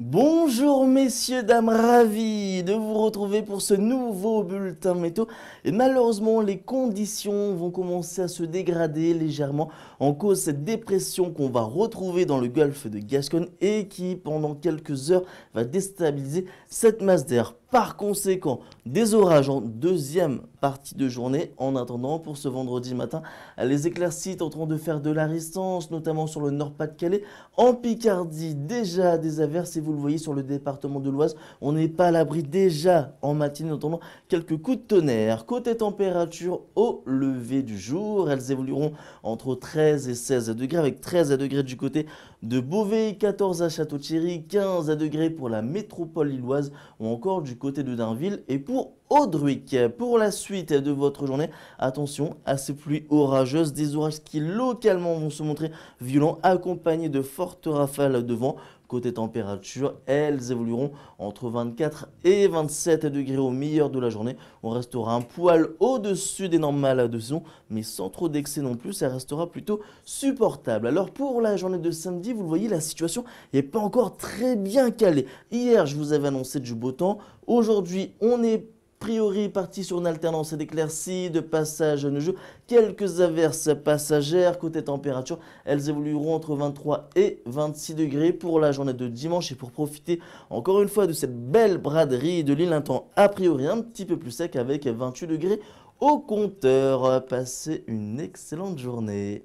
Bonjour messieurs, dames, ravi de vous retrouver pour ce nouveau bulletin météo. Et malheureusement, les conditions vont commencer à se dégrader légèrement en cause de cette dépression qu'on va retrouver dans le golfe de Gascogne et qui, pendant quelques heures, va déstabiliser cette masse d'air. Par conséquent, des orages en deuxième partie de journée. En attendant, pour ce vendredi matin, les éclaircies tenteront de faire de la résistance, notamment sur le Nord-Pas-de-Calais. En Picardie, déjà des averses, et vous le voyez sur le département de l'Oise, on n'est pas à l'abri déjà en matinée, notamment quelques coups de tonnerre. Côté température, au lever du jour, elles évolueront entre 13 et 16 degrés, avec 13 degrés du côté de Beauvais, 14 à Château-Thierry, 15 degrés pour la métropole lilloise, ou encore du côté de Dainville et pour Audruic. Pour la suite de votre journée, attention à ces pluies orageuses, des orages qui localement vont se montrer violents, accompagnés de fortes rafales de vent. Côté température, elles évolueront entre 24 et 27 degrés au meilleur de la journée. On restera un poil au-dessus des normales de saison, mais sans trop d'excès non plus, ça restera plutôt supportable. Alors pour la journée de samedi, vous le voyez, la situation n'est pas encore très bien calée. Hier, je vous avais annoncé du beau temps. Aujourd'hui, on est priori parti sur une alternance d'éclaircies, de passages nuageux, quelques averses passagères. Côté température, elles évolueront entre 23 et 26 degrés pour la journée de dimanche. Et pour profiter encore une fois de cette belle braderie de l'île, un temps a priori un petit peu plus sec avec 28 degrés au compteur. Passez une excellente journée.